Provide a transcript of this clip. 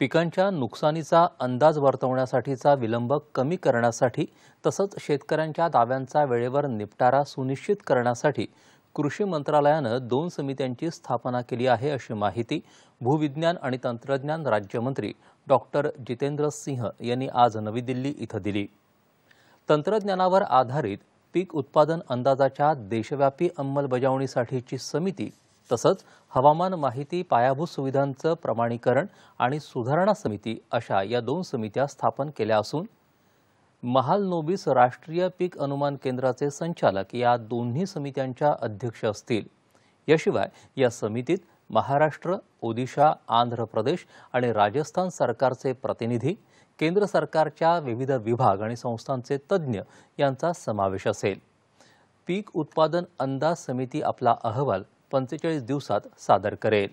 पिकांच्या नुकसानीचा अंदाज वर्तवण्यासाठीचा विलंब कमी करण्यासाठी तसंच शेतकऱ्यांच्या दाव्यांचा वेळेवर निपटारा सुनिश्चित करण्यासाठी कृषी मंत्रालयानं दोन समित्यांची स्थापना केली आहे अशी माहिती भूविज्ञान आणि तंत्रज्ञान राज्यमंत्री डॉक्टर जितेंद्र सिंह यांनी आज नवी दिल्ली इथं दिली तंत्रज्ञानावर आधारित पीक उत्पादन अंदाजाच्या देशव्यापी अंमलबजावणीसाठीची समिती तसंच हवामान माहिती पायाभूत सुविधांचं प्रमाणीकरण आणि सुधारणा समिती अशा या दोन समित्या स्थापन केल्या असून महालनोबीस राष्ट्रीय पीक अनुमान केंद्राचे संचालक या दोन्ही समित्यांच्या अध्यक्ष असतील याशिवाय या समितीत महाराष्ट्र ओदिशा आंध्र प्रदेश आणि राजस्थान सरकारचे प्रतिनिधी केंद्र सरकारच्या विविध विभाग आणि संस्थांचे तज्ज्ञ यांचा समावेश असेल पीक उत्पादन अंदाज समिती आपला अहवाल पंचेचाळीस दिवसात सादर करेल